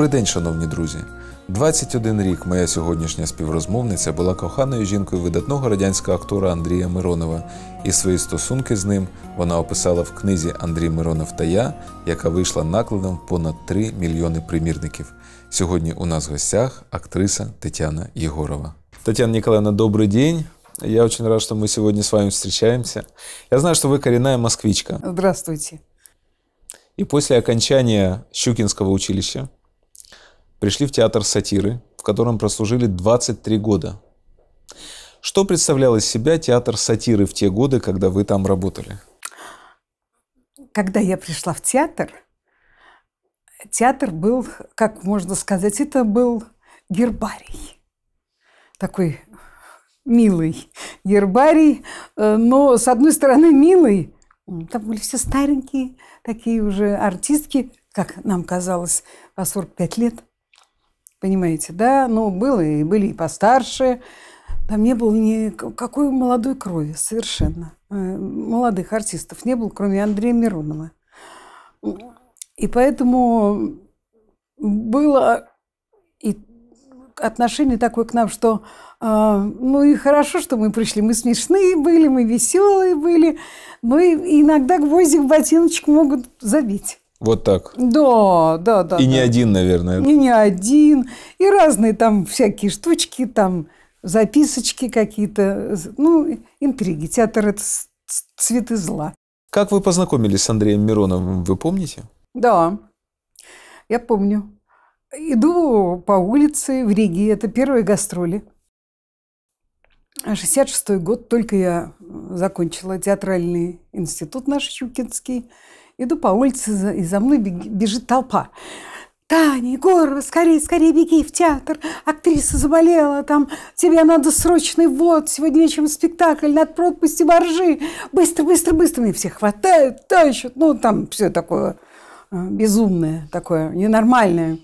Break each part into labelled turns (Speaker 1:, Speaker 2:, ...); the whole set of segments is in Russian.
Speaker 1: Добрий день, шановні друзі. 21 рік моя сьогоднішня співрозмовниця була коханою жінкою видатного радянського актора Андрія Миронова, і свої стосунки з ним вона описала в книзі Андрій Миронов та я, яка вийшла накладом понад 3 мільйони примірників. Сьогодні у нас в гостях актриса Тетяна Єгорова. Тетяна Николаевна, добрий день. Я очень рад, что мы сегодня с вами встречаемся. Я знаю, что вы коренная москвичка.
Speaker 2: Здравствуйте.
Speaker 1: И после окончания Щукинского училища пришли в театр сатиры, в котором прослужили 23 года. Что представлял из себя театр сатиры в те годы, когда вы там работали?
Speaker 2: Когда я пришла в театр, театр был, как можно сказать, это был гербарий. Такой милый гербарий, э, но, с одной стороны, милый. Там были все старенькие, такие уже артистки, как нам казалось, по 45 лет – Понимаете, да? Ну, было и были и постарше. Там не было никакой молодой крови совершенно. Э, молодых артистов не было, кроме Андрея Миронова. И поэтому было и отношение такое к нам, что а, ну и хорошо, что мы пришли, мы смешные были, мы веселые были, но и, иногда в ботиночек могут забить. Вот так. Да, да, да. И да. не один,
Speaker 1: наверное. И
Speaker 2: не один. И разные там всякие штучки, там записочки какие-то. Ну, интриги. Театр – это цветы зла.
Speaker 1: Как вы познакомились с Андреем Мироновым, вы помните?
Speaker 2: Да, я помню. Иду по улице в Риге. Это первые гастроли. 66 год. Только я закончила театральный институт наш Щукинский – Иду по улице, и за мной бежит толпа. Таня, Егорова, скорее, скорее беги в театр. Актриса заболела, там тебе надо срочный ввод, сегодня вечером спектакль, над пропасти боржи. Быстро, быстро, быстро. Мне все хватают, тащат. Ну, там все такое э, безумное, такое ненормальное.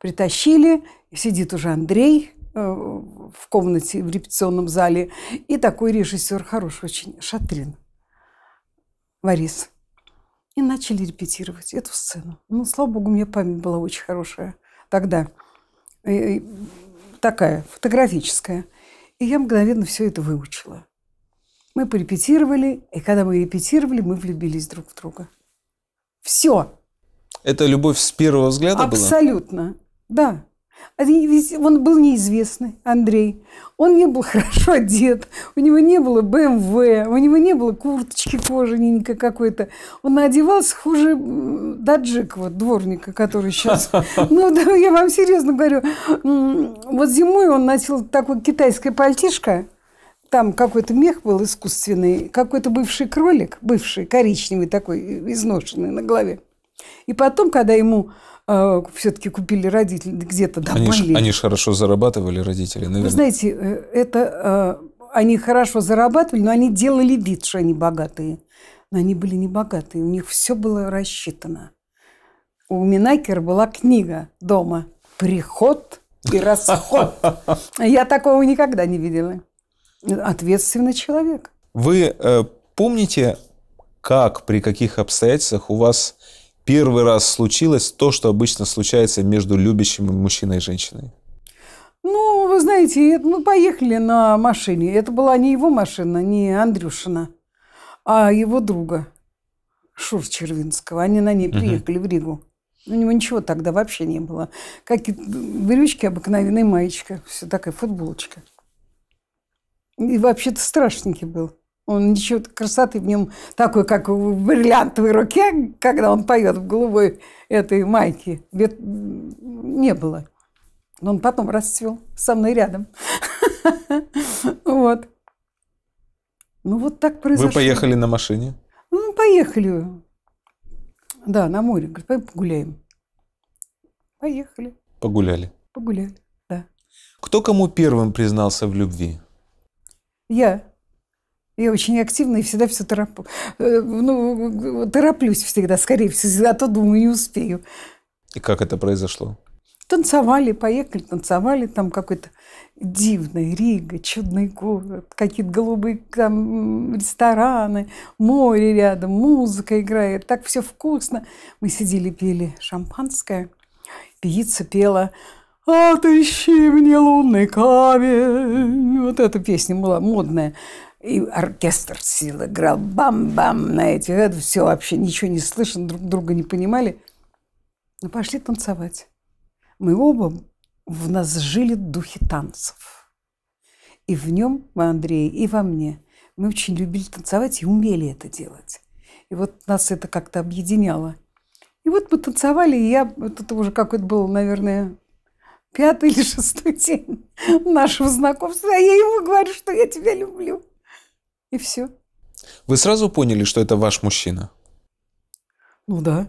Speaker 2: Притащили, сидит уже Андрей э, в комнате в репетиционном зале. И такой режиссер хороший очень, Шатрин, Борис. И начали репетировать эту сцену. Ну, слава богу, у меня память была очень хорошая тогда. И такая, фотографическая. И я мгновенно все это выучила. Мы порепетировали, и когда мы репетировали, мы влюбились друг в друга. Все.
Speaker 1: Это любовь с первого взгляда Абсолютно. была?
Speaker 2: Абсолютно, да. А он был неизвестный, Андрей. Он не был хорошо одет, у него не было БМВ, у него не было курточки кожаненькой какой-то. Он одевался хуже даджик, вот дворника, который сейчас... Ну, да, я вам серьезно говорю. Вот зимой он носил такое китайское пальтишко, там какой-то мех был искусственный, какой-то бывший кролик, бывший, коричневый такой, э, изношенный на голове. И потом, когда ему э, а, все-таки купили родители, где-то домой. Они, они же
Speaker 1: хорошо зарабатывали родители, наверное. Вы знаете,
Speaker 2: э, это э, они хорошо зарабатывали, но они делали вид, что они богатые. Но они были не богатые, у них все было рассчитано. У Минакера была книга дома «Приход и расход». Я такого никогда не видела. Ответственный человек.
Speaker 1: Вы э, помните, как, при каких обстоятельствах у вас первый раз случилось то, что обычно случается между любящим мужчиной и женщиной?
Speaker 2: Ну, вы знаете, мы поехали на машине. Это была не его машина, не Андрюшина, а его друга Шур Червинского. Они на ней приехали угу. в Ригу. У него ничего тогда вообще не было. как и брючки, обыкновенная маечка, все такая футболочка. И вообще-то страшненький был. Он еще красоты в нем такой, как в бриллиантовой руке, когда он поет в голубой этой майке. Ведь не было. Но он потом расцвел со мной рядом. Вот. Ну, вот так произошло. Вы поехали
Speaker 1: на машине?
Speaker 2: Ну, поехали. Да, на море. Говорит, пойдем погуляем. Поехали. Погуляли? Погуляли, да.
Speaker 1: Кто кому первым признался в любви?
Speaker 2: Я. Я очень активна и всегда все тороп... Э, ну, тороплюсь всегда, скорее всего, а то думаю, не успею.
Speaker 1: И как это произошло?
Speaker 2: Танцевали, поехали, танцевали, там какой-то дивный Рига, чудный город, какие-то голубые там рестораны, море рядом, музыка играет, так все вкусно. Мы сидели, пили шампанское, певица пела «Отыщи мне лунный камень». Вот эта песня была модная. И оркестр сил играл бам-бам на эти. Это все вообще ничего не слышно, друг друга не понимали. Но ну, пошли танцевать. Мы оба в нас жили духи танцев. И в нем, в Андрее, и во мне. Мы очень любили танцевать и умели это делать. И вот нас это как-то объединяло. И вот мы танцевали, и я, это уже какой-то был, наверное, пятый или шестой день нашего знакомства, а я ему говорю, что я тебя люблю. И все.
Speaker 1: Вы сразу поняли, что это ваш мужчина?
Speaker 2: Ну да.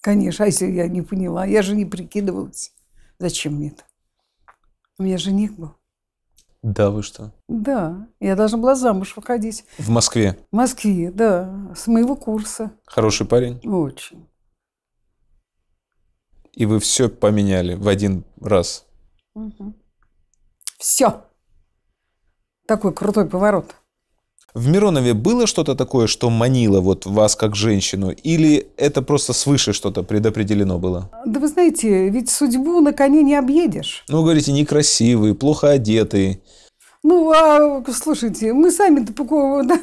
Speaker 2: Конечно, а если я не поняла? Я же не прикидывалась. Зачем мне это? У меня жених был.
Speaker 1: Да, вы что?
Speaker 2: Да, я должна была замуж выходить. В Москве? В Москве, да, с моего курса.
Speaker 1: Хороший парень?
Speaker 2: Очень.
Speaker 1: И вы все поменяли в один раз?
Speaker 2: Угу. Все. Такой крутой поворот.
Speaker 1: В Миронове было что-то такое, что манило вот вас как женщину? Или это просто свыше что-то предопределено было?
Speaker 2: Да вы знаете, ведь судьбу на коне не объедешь.
Speaker 1: Ну, говорите, некрасивый, плохо одетый.
Speaker 2: Ну, а слушайте, мы сами Тупакова, у нас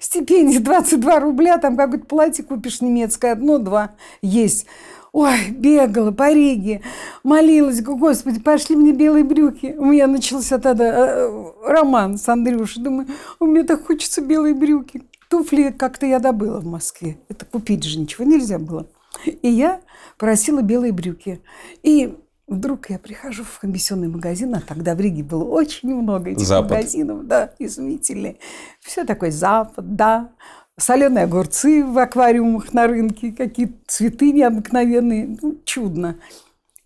Speaker 2: стипендия 22 рубля, там какое-то платье купишь немецкое, одно-два есть. Ой, бегала по Риге, молилась, господи, пошли мне белые брюки. У меня начался тогда э, э, роман с Андрюшей. Думаю, у меня так хочется белые брюки. Туфли как-то я добыла в Москве. Это купить же ничего нельзя было. И я просила белые брюки. И Вдруг я прихожу в комиссионный магазин, а тогда в Риге было очень много этих Запад. магазинов, да, изумительные. Все такое Запад, да, соленые огурцы в аквариумах на рынке, какие-то цветы необыкновенные, ну, чудно.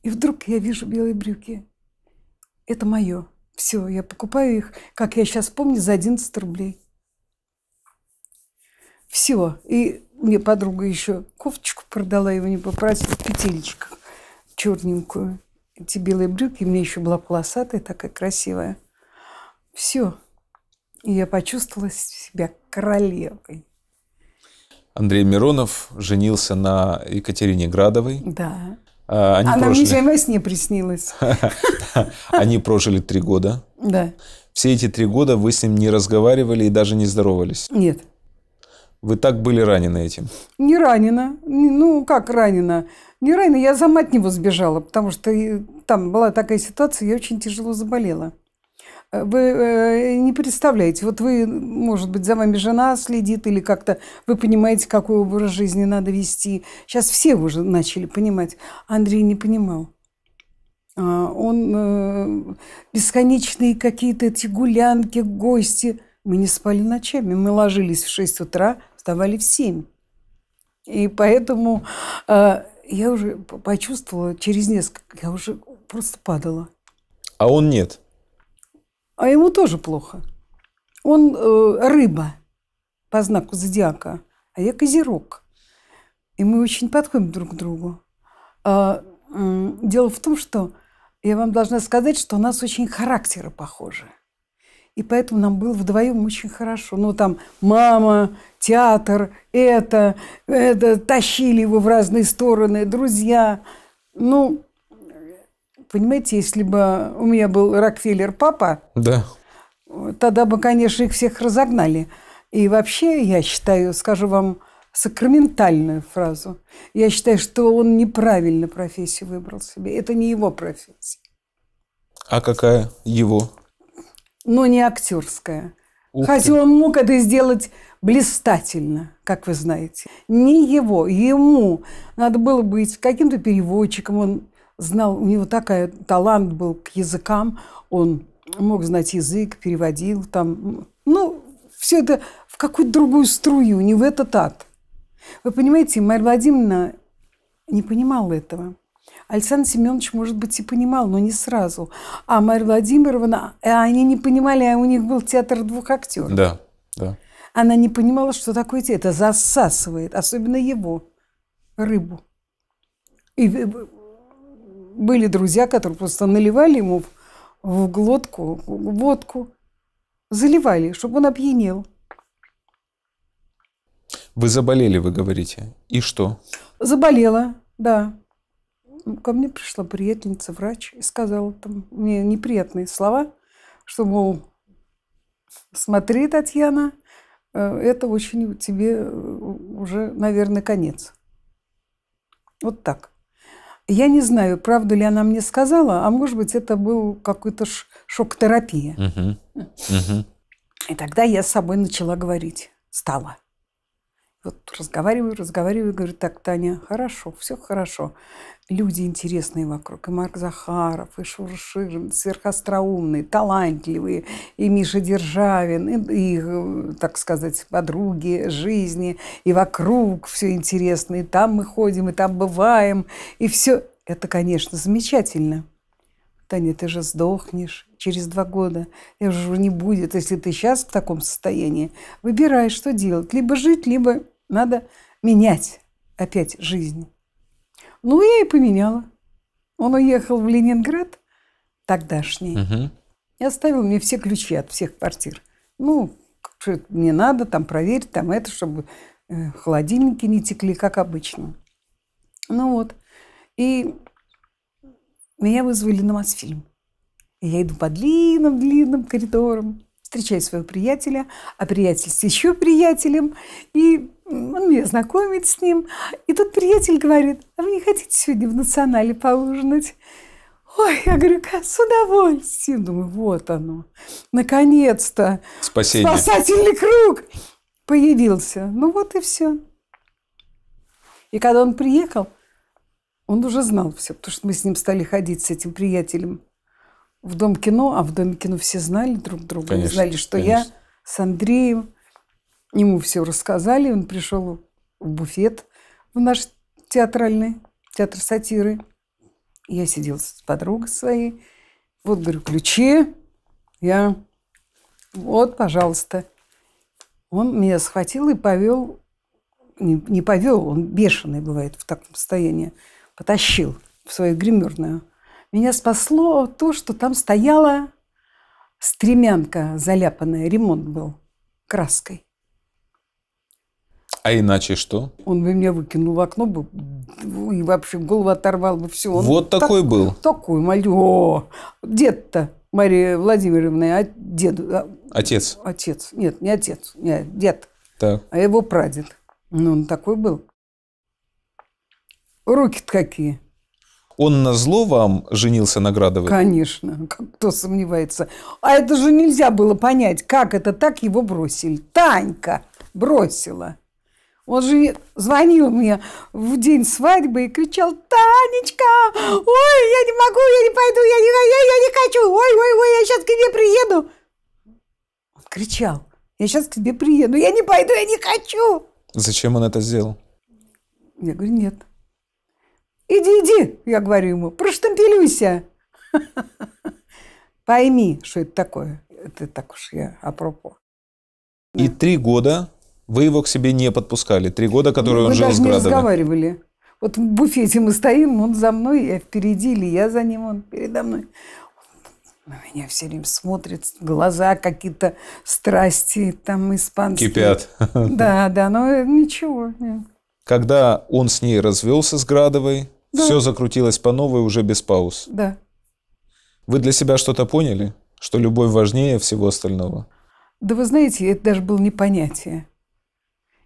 Speaker 2: И вдруг я вижу белые брюки. Это мое. Все, я покупаю их, как я сейчас помню, за 11 рублей. Все. И мне подруга еще кофточку продала, его не попросила, петелечку черненькую. Эти белые брюки, мне еще была полосатая, такая красивая. Все. И я почувствовала себя королевой.
Speaker 1: Андрей Миронов женился на Екатерине Градовой. Да. А, они Она прожили... мне еще и
Speaker 2: во сне приснилась.
Speaker 1: Они прожили три года. Да. Все эти три года вы с ним не разговаривали и даже не здоровались? Нет. Вы так были ранены этим?
Speaker 2: Не ранена. Ну, как ранена? Не ранена. Я за мать него сбежала, потому что там была такая ситуация, я очень тяжело заболела. Э, вы э, не представляете, вот вы, может быть, за вами жена следит или как-то вы понимаете, какой образ жизни надо вести. Сейчас все уже начали понимать. Андрей не понимал. А, он э, бесконечные какие-то эти гулянки, гости. Мы не спали ночами. Мы ложились в 6 утра, вставали в 7. И поэтому я уже почувствовала через несколько, я уже просто падала.
Speaker 1: А он нет?
Speaker 2: А ему тоже плохо. Он э, рыба по знаку зодиака, а я козерог. И мы очень подходим друг к другу. А, э, дело в том, что я вам должна сказать, что у нас очень характеры похожи. И поэтому нам было вдвоем очень хорошо. Ну, там мама, театр, это, это, тащили его в разные стороны, друзья. Ну, Понимаете, если бы у меня был Рокфеллер папа, да. тогда бы, конечно, их всех разогнали. И вообще, я считаю, скажу вам сакраментальную фразу, я считаю, что он неправильно профессию выбрал себе. Это не его профессия.
Speaker 1: А какая его?
Speaker 2: Но не актерская. Ух Хотя ты. он мог это сделать блистательно, как вы знаете. Не его, ему надо было быть каким-то переводчиком. Он знал, у него такой талант был к языкам, он мог знать язык, переводил там. Ну, все это в какую-то другую струю, не в этот ад. Вы понимаете, Марья Владимировна не понимала этого. Александр Семенович, может быть, и понимал, но не сразу. А Марья Владимировна, э, они не понимали, а у них был театр двух актеров. Да, да. Она не понимала, что такое театр. Это засасывает, особенно его, рыбу. И были друзья, которые просто наливали ему в глотку водку, заливали, чтобы он опьянел.
Speaker 1: Вы заболели, вы говорите. И что?
Speaker 2: Заболела, да. Ко мне пришла приятельница, врач, и сказала там мне неприятные слова, что, мол, смотри, Татьяна, э, это очень тебе э, уже, наверное, конец. Вот так. Я не знаю, правду ли она мне сказала, а может быть, это был какой-то шок-терапия. Угу. Угу. И тогда я с собой начала говорить. Стала вот разговариваю, разговариваю, говорю, так, Таня, хорошо, все хорошо. Люди интересные вокруг, и Марк Захаров, и Шура Ширин, сверхостроумные, талантливые, и Миша Державин, и, и, так сказать, подруги жизни, и вокруг все интересно, и там мы ходим, и там бываем, и все. Это, конечно, замечательно. Таня, ты же сдохнешь через два года. Это уже не будет, если ты сейчас в таком состоянии. Выбирай, что делать. Либо жить, либо надо менять опять жизнь. Ну, я и поменяла. Он уехал в Ленинград тогдашний угу. и оставил мне все ключи от всех квартир. Ну, что мне надо, там проверить, там это, чтобы э, холодильники не текли, как обычно. Ну вот. И меня вызвали на Мосфильм. И я иду по длинным-длинным коридорам, встречаю своего приятеля, а приятель с еще приятелем. И он меня знакомит с ним. И тут приятель говорит, а вы не хотите сегодня в национале поужинать? Ой, я говорю, с удовольствием. Думаю, вот оно. Наконец-то. Спасение. Спасательный круг появился. Ну вот и все. И когда он приехал, он уже знал все, потому что мы с ним стали ходить с этим приятелем в Дом кино, а в Доме кино все знали друг друга. Конечно, знали, что конечно. я с Андреем Ему все рассказали, он пришел в буфет в наш театральный, театр сатиры. Я сидела с подругой своей. Вот, говорю, ключи. Я, вот, пожалуйста. Он меня схватил и повел, не, не повел, он бешеный бывает в таком состоянии, потащил в свою гримерную. Меня спасло то, что там стояла стремянка заляпанная, ремонт был краской.
Speaker 1: А иначе что?
Speaker 2: Он бы меня выкинул в окно бы и вообще голову оторвал бы все. Он вот такой так, был. Такой, молю. Дед-то Мария Владимировна, а дед. А отец. Отец. Нет, не отец, не дед. Так. А его прадед. Ну, он такой был. Руки-то какие.
Speaker 1: Он на зло вам женился на
Speaker 2: Конечно, кто сомневается. А это же нельзя было понять, как это так его бросили. Танька бросила. Он же звонил мне в день свадьбы и кричал, Танечка, ой, я не могу, я не пойду, я не, я, я не хочу, ой, ой, ой, я сейчас к тебе приеду. Он кричал, я сейчас к тебе приеду, я не пойду, я не хочу.
Speaker 1: Зачем он это сделал?
Speaker 2: Я говорю, нет. Иди, иди, я говорю ему, проштампелюйся. Пойми, что это такое. Это так уж я апропо.
Speaker 1: И три года вы его к себе не подпускали. Три года, которые Вы он жил с Градовым. Мы даже не
Speaker 2: разговаривали. Вот в буфете мы стоим, он за мной, я впереди, или я за ним, он передо мной. Он на меня все время смотрит, глаза какие-то страсти там испанские. Кипят. Да, да, но ничего. Нет.
Speaker 1: Когда он с ней развелся с Градовой, да. все закрутилось по новой уже без пауз. Да. Вы для себя что-то поняли? Что любовь важнее всего остального?
Speaker 2: Да вы знаете, это даже было не понятие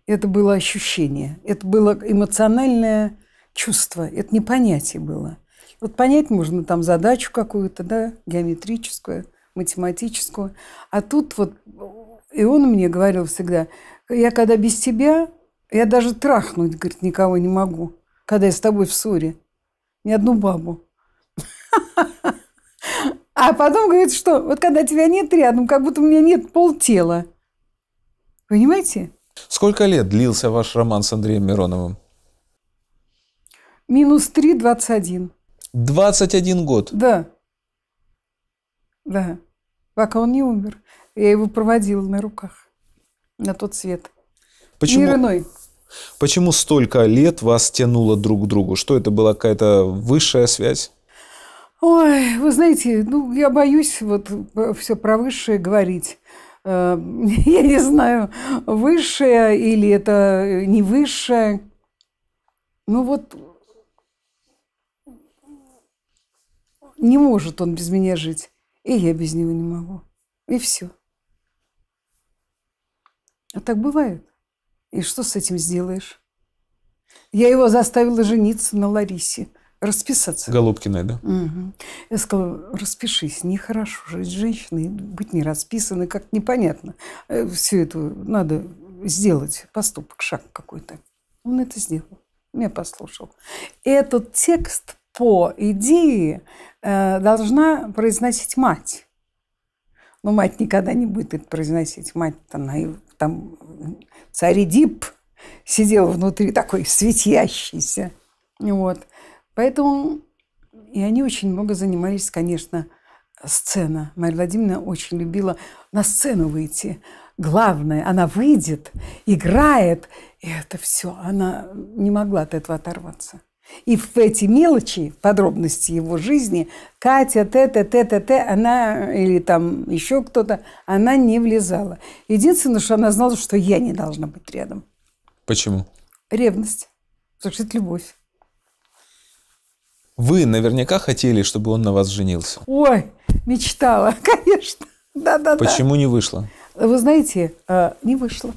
Speaker 2: это было ощущение, это было эмоциональное чувство, это не понятие было. Вот понять можно там задачу какую-то, да, геометрическую, математическую. А тут вот, э, и он мне говорил всегда, я когда без тебя, я даже трахнуть, говорит, никого не могу, когда я с тобой в ссоре. Ни одну бабу. А потом говорит, что вот когда тебя нет рядом, как будто у меня нет полтела. Понимаете?
Speaker 1: Сколько лет длился ваш роман с Андреем Мироновым?
Speaker 2: Минус 3, 21.
Speaker 1: 21 год?
Speaker 2: Да. Да. Пока он не умер. Я его проводила на руках. На тот свет. Почему? Мир
Speaker 1: Почему столько лет вас тянуло друг к другу? Что это была какая-то высшая связь?
Speaker 2: Ой, вы знаете, ну, я боюсь вот э, все про высшее говорить. Э, я не знаю, высшее или это э, не высшее. Ну вот не может он без меня жить, и я без него не могу. И все. А так бывает. И что с этим сделаешь? Я его заставила жениться на Ларисе – Расписаться.
Speaker 1: Голубкиной, да?
Speaker 2: Угу. Я сказала, распишись, нехорошо жить женщиной, быть не расписанной, как непонятно. Э, Все это надо сделать, поступок, шаг какой-то. Он это сделал, меня послушал. И этот текст по идее э, должна произносить мать. Но мать никогда не будет это произносить. Мать-то она там царь Эдип сидел внутри такой светящийся. Вот. Поэтому и они очень много занимались, конечно, сцена. Мария Владимировна очень любила на сцену выйти. Главное, она выйдет, играет, и это все. Она не могла от этого оторваться. И в эти мелочи, подробности его жизни, Катя, т-т, т-т, т, она, или там еще кто-то, она не влезала. Единственное, что она знала, что я не должна быть рядом. Почему? Ревность. Потому что это любовь.
Speaker 1: Вы наверняка хотели, чтобы он на вас женился.
Speaker 2: Ой, мечтала, конечно. Да-да-да. Почему не вышло? Вы знаете, э, не вышло.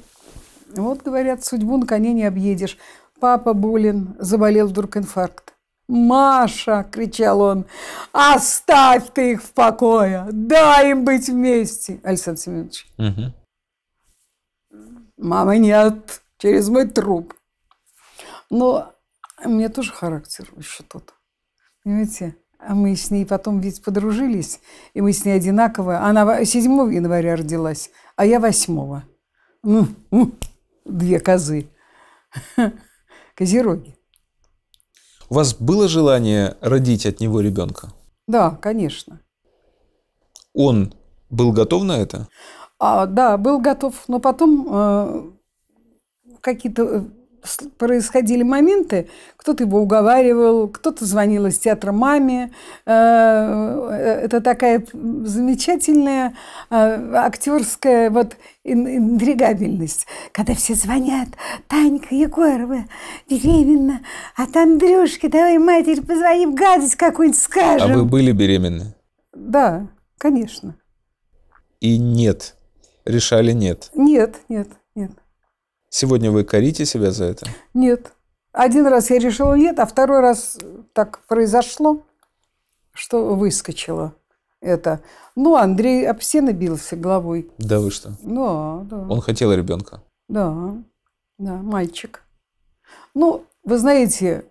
Speaker 2: Вот говорят, судьбу на коне не объедешь. Папа болен, заболел вдруг инфаркт. «Маша!» – кричал он. «Оставь ты их в покое! Дай им быть вместе!» Александр Семенович. Угу. «Мама, нет! Через мой труп!» Но мне тоже характер еще тот. Понимаете? А мы с ней потом ведь подружились, и мы с ней одинаковые. Она 7 января родилась, а я 8. Ну, ну, две козы. Козероги.
Speaker 1: У вас было желание родить от него ребенка?
Speaker 2: Да, конечно.
Speaker 1: Он был готов на это?
Speaker 2: А, да, был готов, но потом э, какие-то э, происходили моменты, кто-то его уговаривал, кто-то звонил из театра маме. Э, э, это такая замечательная э, актерская вот интригабельность, когда все звонят, Танька Егорова беременна, а там Андрюшке, давай матери позвоним, гадость какую-нибудь скажем. А вы
Speaker 1: были беременны?
Speaker 2: Да, конечно.
Speaker 1: И нет, решали нет?
Speaker 2: Нет, нет.
Speaker 1: Сегодня вы корите себя за это?
Speaker 2: Нет. Один раз я решила нет, а второй раз так произошло, что выскочило это. Ну, Андрей об стены бился головой. Да вы что? Да, да. Он
Speaker 1: хотел ребенка?
Speaker 2: Да, да, мальчик. Ну, вы знаете,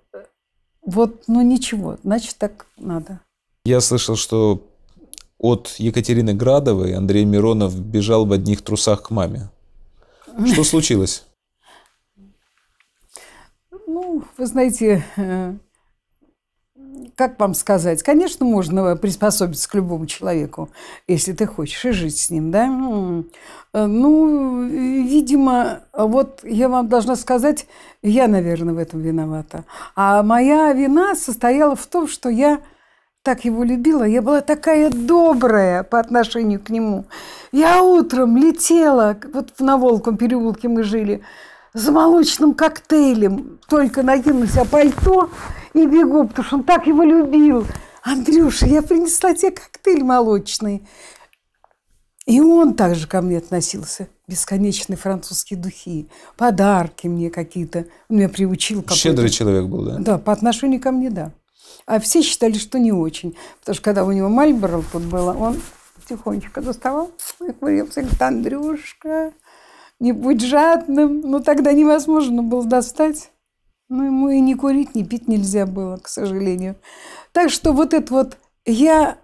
Speaker 2: вот, ну ничего, значит, так надо.
Speaker 1: Я слышал, что от Екатерины Градовой Андрей Миронов бежал в одних трусах к маме. Что случилось?
Speaker 2: Ну, вы знаете, э, как вам сказать, конечно, можно приспособиться к любому человеку, если ты хочешь, и жить с ним, да? Э, ну, видимо, вот я вам должна сказать, я, наверное, в этом виновата. А моя вина состояла в том, что я так его любила, я была такая добрая по отношению к нему. Я утром летела, вот на Волком переулке мы жили, за молочным коктейлем, только накину на себя пальто и бегу, потому что он так его любил. Андрюша, я принесла тебе коктейль молочный. И он также ко мне относился. Бесконечные французские духи, подарки мне какие-то. Он меня приучил. Щедрый человек был, да? Да, по отношению ко мне, да. А все считали, что не очень. Потому что когда у него Мальборо тут было, он тихонечко доставал и курил. Говорит, Андрюшка, не будь жадным. Ну, тогда невозможно было достать. Ну, ему и не курить, не пить нельзя было, к сожалению. Так что вот это вот «я»,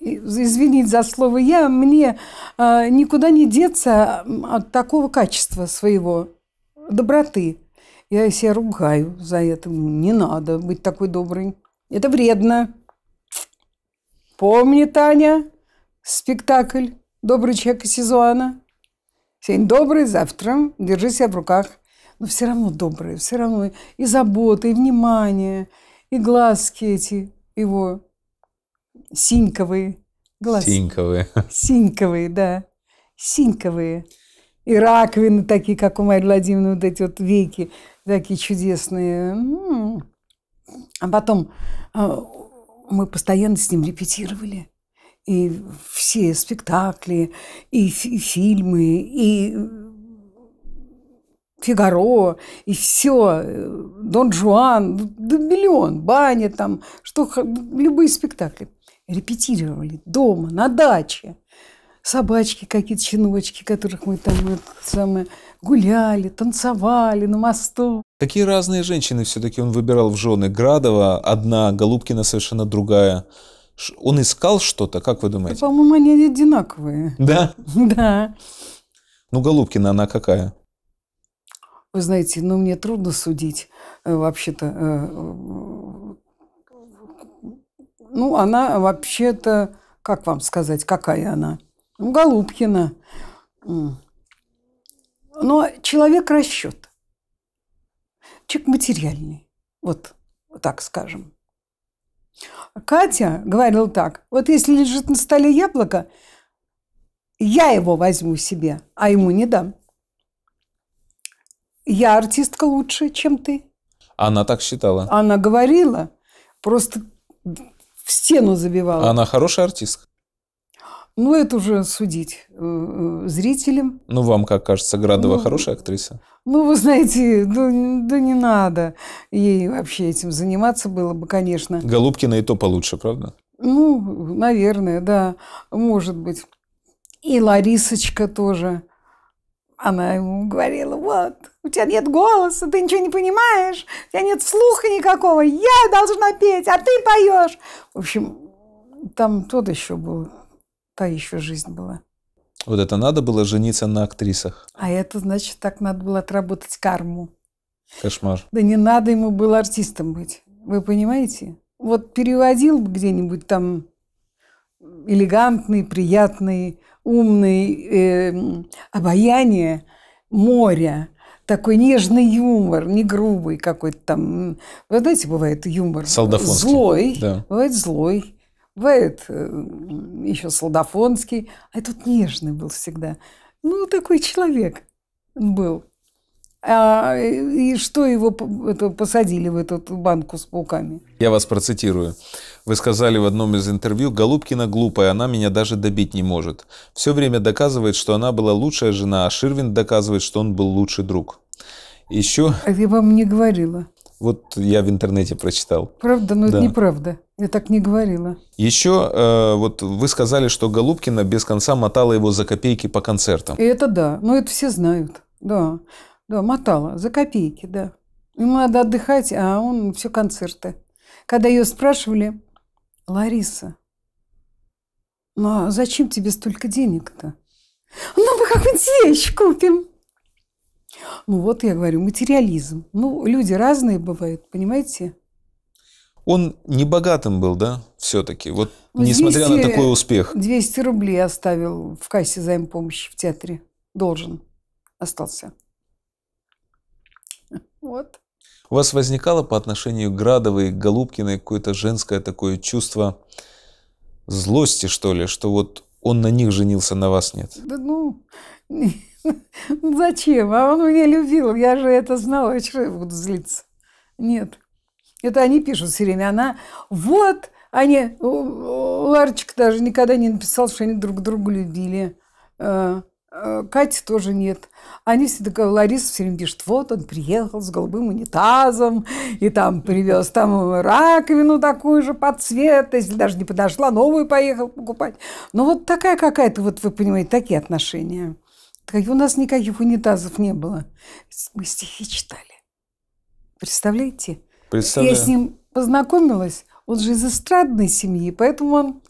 Speaker 2: извините за слово «я», мне а, никуда не деться а, от такого качества своего, доброты. Я себя ругаю за это. Не надо быть такой доброй. Это вредно. Помни, Таня, спектакль «Добрый человек» Сезуана. Сегодня добрый, завтра держи себя в руках. Но все равно добрый, все равно и забота, и внимание, и глазки эти его синьковые. Глазки.
Speaker 1: Синьковые.
Speaker 2: Синьковые, да. Синьковые. И раковины такие, как у Марии Владимировны, вот эти вот веки такие чудесные. А потом а, мы постоянно с ним репетировали и все спектакли, и, и фильмы, и э, Фигаро, и все, э, Дон Жуан, да миллион, баня там, что, любые спектакли. Репетировали дома, на даче. Собачки какие-то, щеночки, которых мы там это самое, гуляли, танцевали на мосту.
Speaker 1: Какие разные женщины все-таки он выбирал в жены? Градова одна, Голубкина совершенно другая. Он искал что-то, как вы думаете?
Speaker 2: Да, по-моему, они одинаковые. Да? Да.
Speaker 1: Ну, Голубкина она какая?
Speaker 2: Вы знаете, ну, мне трудно судить э, вообще-то. Э, ну, она вообще-то, как вам сказать, какая она? Ну, Голубкина. Но человек расчет. Человек материальный. Вот, так скажем. Катя говорила так, вот если лежит на столе яблоко, я его возьму себе, а ему не дам. Я артистка лучше, чем ты.
Speaker 1: Она так считала.
Speaker 2: Она говорила, просто в стену забивала.
Speaker 1: Она хорошая артистка.
Speaker 2: Ну, это уже судить э, э, зрителям.
Speaker 1: Ну, вам как кажется, Градова ну, хорошая актриса?
Speaker 2: Ну, вы знаете, да, да не надо ей вообще этим заниматься было бы, конечно.
Speaker 1: Голубкина и то получше, правда?
Speaker 2: Ну, наверное, да, может быть. И Ларисочка тоже. Она ему говорила, вот, у тебя нет голоса, ты ничего не понимаешь, у тебя нет слуха никакого, я должна петь, а ты поешь. В общем, там тот еще был та еще жизнь была.
Speaker 1: Вот это надо было жениться на актрисах.
Speaker 2: А это, значит, так надо было отработать карму. Кошмар. Да не надо ему было артистом быть. Вы понимаете? Вот переводил бы где-нибудь там элегантный, приятный, умный, э, обаяние моря, такой нежный юмор, не грубый какой-то там. Вы знаете, бывает юмор злой, да. бывает злой, Бывает э, еще Солдафонский. А этот нежный был всегда. Ну, такой человек был. А, и что его это, посадили в эту банку с пауками?
Speaker 1: Я вас процитирую. Вы сказали в одном из интервью, Голубкина глупая, она меня даже добить не может. Все время доказывает, что она была лучшая жена, а Ширвин доказывает, что он был лучший друг. Еще... А я вам не говорила. Вот я в интернете прочитал.
Speaker 2: Правда? Но ну, да. это неправда. Я так не говорила.
Speaker 1: Еще э, вот вы сказали, что Голубкина без конца мотала его за копейки по концертам. И
Speaker 2: это да. Ну, это все знают. Да. Да, мотала. За копейки, да. Ему надо отдыхать, а он все концерты. Когда ее спрашивали, Лариса, ну а зачем тебе столько денег-то? Ну, мы какую-нибудь вещь купим. Ну вот я говорю, материализм. Ну, люди разные бывают, понимаете?
Speaker 1: Он не богатым был, да, все-таки? Вот
Speaker 2: 200, несмотря на такой успех. 200 рублей оставил в кассе займпомощи в театре. Должен. Остался. Вот.
Speaker 1: У вас возникало по отношению к Градовой, к Голубкиной какое-то женское такое чувство злости, что ли, что вот он на них женился, на вас нет?
Speaker 2: Да ну, зачем? А он меня любил, я же это знала, я буду злиться. Нет. Это они пишут все время. Она вот они, Ларчик даже никогда не написал, что они друг друга любили. Э, э, Кати тоже нет. Они всегда, Лариса все время пишет, вот он приехал с голубым унитазом, и там привез там раковину такую же под цвет, если даже не подошла, новую поехал покупать. Ну вот такая какая-то, вот вы понимаете, такие отношения. У нас никаких унитазов не было. Мы стихи читали. Представляете? Представляю. Я с ним познакомилась. Он же из эстрадной семьи, поэтому он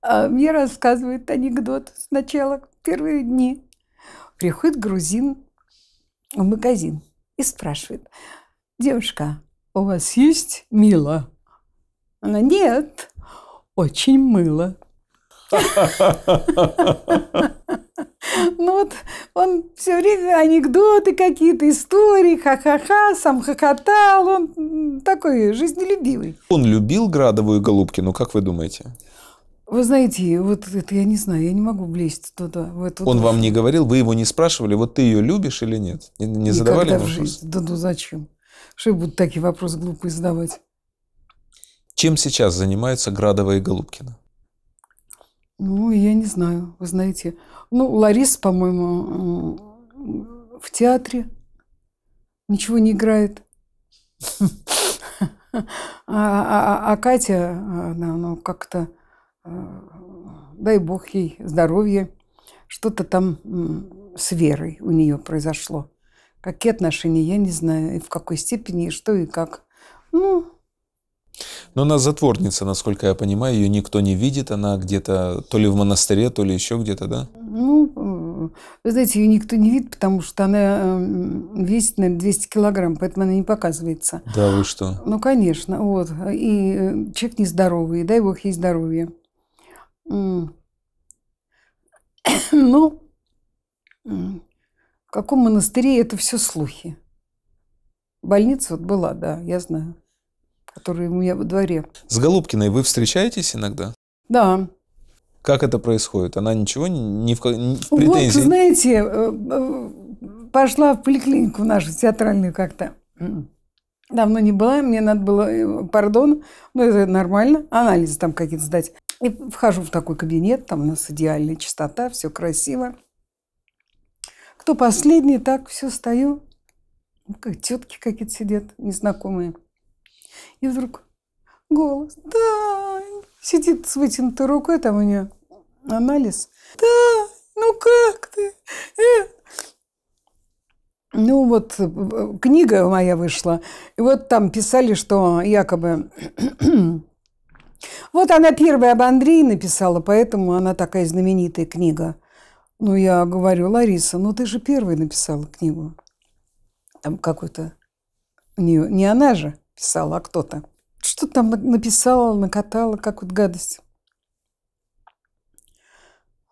Speaker 2: а, мне рассказывает анекдот сначала, первые дни. Приходит грузин в магазин и спрашивает, девушка, у вас есть мило? Она, нет, очень мыло. Ну вот он все время анекдоты какие-то, истории, ха-ха-ха, сам хохотал, он такой жизнелюбивый.
Speaker 1: Он любил Градовую и Голубкину, как вы думаете?
Speaker 2: Вы знаете, вот это я не знаю, я не могу влезть туда. В эту Он душу. вам
Speaker 1: не говорил, вы его не спрашивали, вот ты ее любишь или нет? Не, не задавали ему вопрос?
Speaker 2: Да ну зачем? Что я буду такие вопросы глупые задавать?
Speaker 1: Чем сейчас занимаются Градова и Голубкина?
Speaker 2: Ну, я не знаю, вы знаете. Ну, Ларис, по-моему, в театре ничего не играет. А, а, а, а Катя, она, ну, как-то, э, дай бог ей здоровье, что-то там с Верой у нее произошло. Какие отношения, я не знаю, и в какой степени, и что, и как. Ну,
Speaker 1: но она затворница, насколько я понимаю, ее никто не видит, она где-то то ли в монастыре, то ли еще где-то, да?
Speaker 2: Ну, э, вы знаете, ее никто не видит, потому что она эм, весит, наверное, 200 килограмм, поэтому она не показывается.
Speaker 1: Да, вы что?
Speaker 2: Ну, конечно, вот. И э, человек нездоровый, дай бог ей здоровье. Ну, в каком монастыре это все слухи. Больница вот была, да, я знаю который у меня во дворе.
Speaker 1: С Голубкиной вы встречаетесь иногда? Да. Как это происходит? Она ничего не в, не в претензии? Вот,
Speaker 2: знаете, э, э, пошла в поликлинику нашу театральную как-то. Давно не была, мне надо было, э, пардон, но это нормально, анализы там какие-то сдать. И вхожу в такой кабинет, там у нас идеальная чистота, все красиво. Кто последний, так все стою. тетки какие-то сидят, незнакомые. И вдруг голос. Да, сидит с вытянутой рукой, там у нее анализ. Да, ну как ты? Э. Ну вот э, книга моя вышла, и вот там писали, что якобы вот она первая об Андрее написала, поэтому она такая знаменитая книга. Ну, я говорю, Лариса, ну ты же первая написала книгу. Там какой-то... Не, не она же писала, а кто-то. Что там написала, накатала, как вот гадость.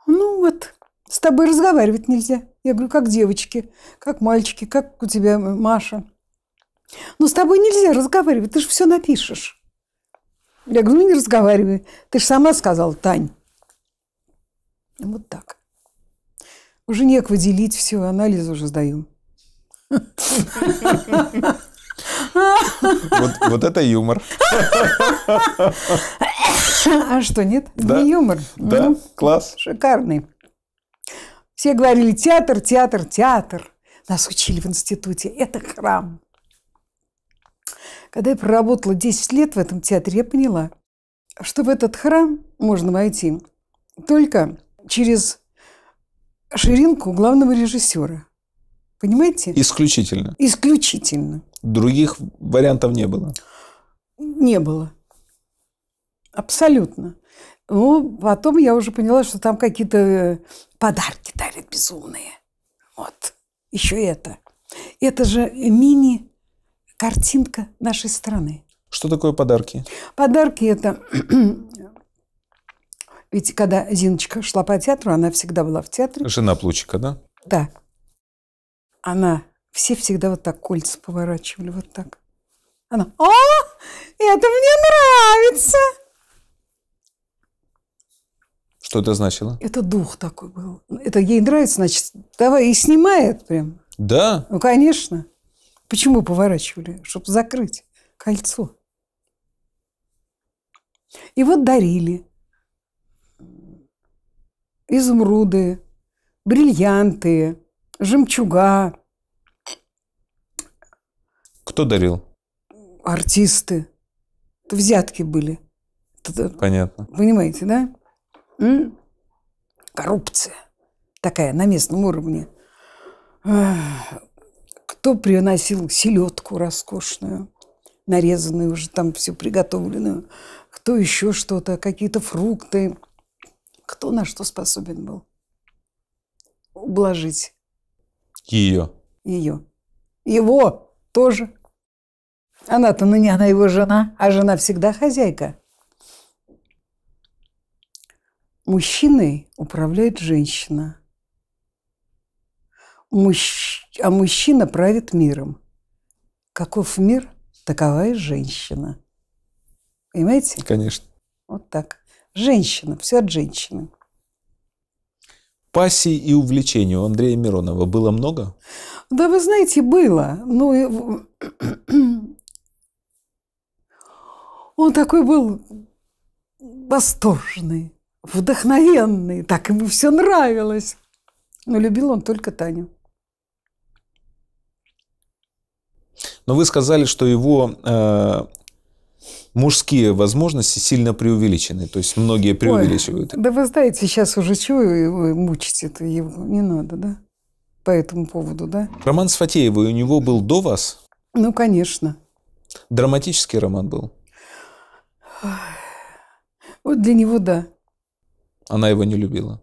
Speaker 2: Ну вот, с тобой разговаривать нельзя. Я говорю, как девочки, как мальчики, как у тебя э, Маша. Ну, с тобой нельзя разговаривать, ты же все напишешь. Я говорю, ну не разговаривай. Ты же сама сказала, Тань. Вот так. Уже некого делить все, анализ уже сдаем.
Speaker 1: Вот, вот это юмор.
Speaker 2: А что, нет? да. не юмор. Да, ну, класс. Шикарный. Все говорили театр, театр, театр. Нас учили в институте. Это храм. Когда я проработала 10 лет в этом театре, я поняла, что в этот храм можно войти только через ширинку главного режиссера. Понимаете?
Speaker 1: Исключительно.
Speaker 2: Исключительно.
Speaker 1: Других вариантов не было?
Speaker 2: Не было. Абсолютно. Ну, потом я уже поняла, что там какие-то э, подарки дарят безумные. Вот. Еще это. Это же мини-картинка нашей страны.
Speaker 1: Что такое подарки?
Speaker 2: Подарки – это... Ведь когда Зиночка шла по театру, она всегда была в театре.
Speaker 1: Жена Плучика, да?
Speaker 2: Да. Она все всегда вот так кольца поворачивали, вот так. Она, о, «А, это мне нравится!
Speaker 1: Что это значило?
Speaker 2: Это дух такой был. Это ей нравится, значит, давай и снимает прям. Да? Ну, конечно. Почему поворачивали? Чтобы закрыть кольцо. И вот дарили изумруды, бриллианты, жемчуга, кто дарил? Артисты. Это взятки были. Понятно. Понимаете, да? М? Коррупция. Такая на местном уровне. Кто приносил селедку роскошную, нарезанную уже там все приготовленную? Кто еще что-то, какие-то фрукты? Кто на что способен был? Ублажить. Ее. Ее. Его тоже. Она-то на нее, она его жена, а жена всегда хозяйка. Мужчиной управляет женщина, Мужч... а мужчина правит миром. Каков мир, такова и женщина. Понимаете? Конечно. Вот так. Женщина, все от женщины.
Speaker 1: Пассий и увлечений у Андрея Миронова было много?
Speaker 2: Да вы знаете, было. Ну, он такой был восторженный, вдохновенный, так ему все нравилось. Но любил он только Таню.
Speaker 1: Но вы сказали, что его э, мужские возможности сильно преувеличены, то есть многие преувеличивают.
Speaker 2: Ой, да вы знаете, сейчас уже чего его мучить это его не надо, да? По этому поводу, да?
Speaker 1: Роман с Фатеевой у него был до вас?
Speaker 2: Ну, конечно.
Speaker 1: Драматический роман был?
Speaker 2: Вот для него да.
Speaker 1: Она его не любила.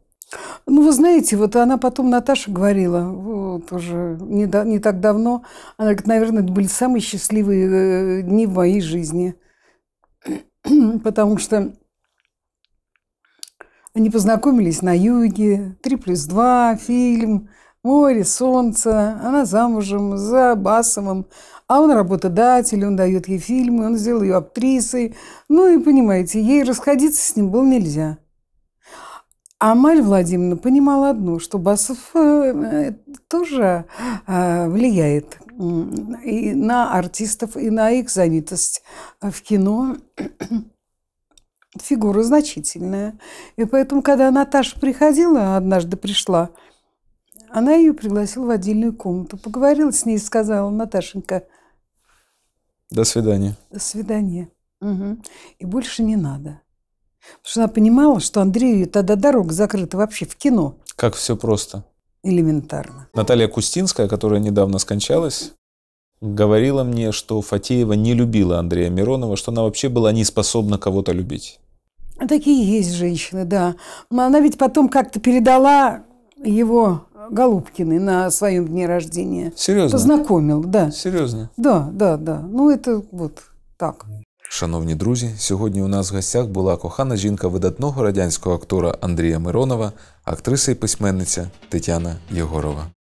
Speaker 2: Ну, вы знаете, вот она потом, Наташа говорила, вот уже не, да, не так давно, она говорит, наверное, это были самые счастливые э, дни в моей жизни. Потому что они познакомились на юге, три плюс два фильм, море, солнце. Она замужем за Басовым, а он работодатель, он дает ей фильмы, он сделал ее актрисой. Ну и понимаете, ей расходиться с ним было нельзя. А Марья Владимировна понимала одно, что Басов э, э, тоже э, влияет и на артистов, и на их занятость а в кино. Фигура значительная. И поэтому, когда Наташа приходила, однажды пришла, она ее пригласила в отдельную комнату, поговорила с ней и сказала, Наташенька –
Speaker 1: до свидания.
Speaker 2: До свидания. Угу. И больше не надо. Потому что она понимала, что Андрею тогда дорога закрыта вообще в кино.
Speaker 1: Как все просто.
Speaker 2: Элементарно.
Speaker 1: Наталья Кустинская, которая недавно скончалась, говорила мне, что Фатеева не любила Андрея Миронова, что она вообще была не способна кого-то любить.
Speaker 2: Такие есть женщины, да. Но она ведь потом как-то передала его Голубкиной на своем дне рождения. Серьезно? Познакомил, да. Серьезно? Да, да, да. Ну, это вот так.
Speaker 1: Шановні друзі, сьогодні у нас в гостях була кохана жінка видатного радянського актора Андрія Миронова, актриса і письменниця Тетяна Єгорова.